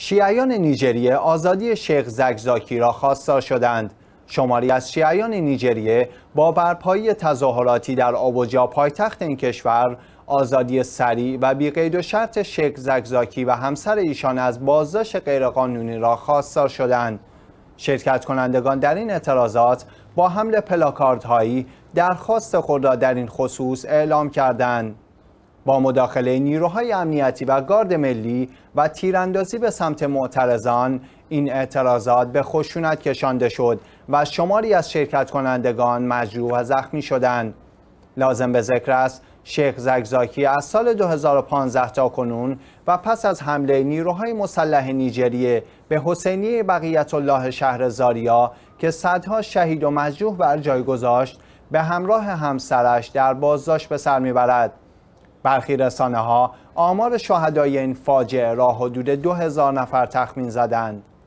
شیعیان نیجریه آزادی شیخ زگزاکی را خواستار شدند شماری از شیعیان نیجریه با برپایی تظاهراتی در آبوجا پایتخت این کشور آزادی سریع و بیقید و شرط شیخ زگزاکی و همسر ایشان از بازداشت غیرقانونی را خواستار شدند شرکت کنندگان در این اعتراضات با حمل پلاکاردهایی درخواست خود را در این خصوص اعلام کردند با مداخله نیروهای امنیتی و گارد ملی و تیراندازی به سمت معترضان این اعتراضات به خشونت کشانده شد و شماری از شرکت کنندگان مجروح و زخمی شدند لازم به ذکر است شیخ زگزاکی از سال 2015 تا کنون و پس از حمله نیروهای مسلح نیجریه به حسینی بقیت الله شهر زاریا که صدها شهید و مجروح بر جای گذاشت به همراه همسرش در بازداشت به سر میبرد. برخی رسانه ها آمار شهدای این فاجعه را حدود 2000 نفر تخمین زدند.